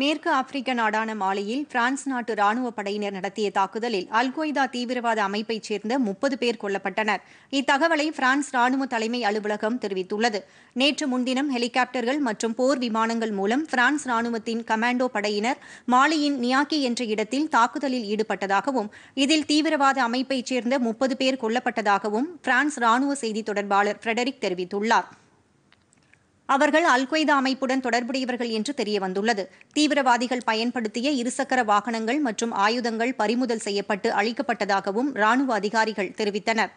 மேற்கு ஆப்பிரிக்க நாடான மாலியில் பிரான்ஸ் நாட்டு ராணுவ படையினர் நடத்திய தாக்குதலில் அல் கொய்தா தீவிரவாத அமைப்பைச் சேர்ந்த முப்பது பேர் கொல்லப்பட்டனர் இத்தகவலை பிரான்ஸ் ராணுவ தலைமை அலுவலகம் தெரிவித்துள்ளது நேற்று முன்தினம் ஹெலிகாப்டர்கள் மற்றும் போர் விமானங்கள் மூலம் பிரான்ஸ் ராணுவத்தின் கமாண்டோ படையினர் மாலியின் நியாக்கி என்ற இடத்தில் தாக்குதலில் ஈடுபட்டதாகவும் இதில் தீவிரவாத அமைப்பைச் சேர்ந்த முப்பது பேர் கொல்லப்பட்டதாகவும் பிரான்ஸ் ராணுவ செய்தி தொடர்பாளர் ஃபிரெடரிக் தெரிவித்துள்ளாா் அவர்கள் அல்கொய்தா அமைப்புடன் தொடர்புடையவர்கள் என்று தெரியவந்துள்ளது தீவிரவாதிகள் பயன்படுத்திய இருசக்கர வாகனங்கள் மற்றும் ஆயுதங்கள் பறிமுதல் செய்யப்பட்டு அளிக்கப்பட்டதாகவும் ராணுவ அதிகாரிகள் தெரிவித்தனா்